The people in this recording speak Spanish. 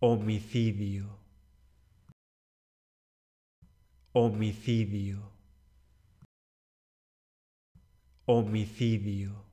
homicidio, homicidio, homicidio.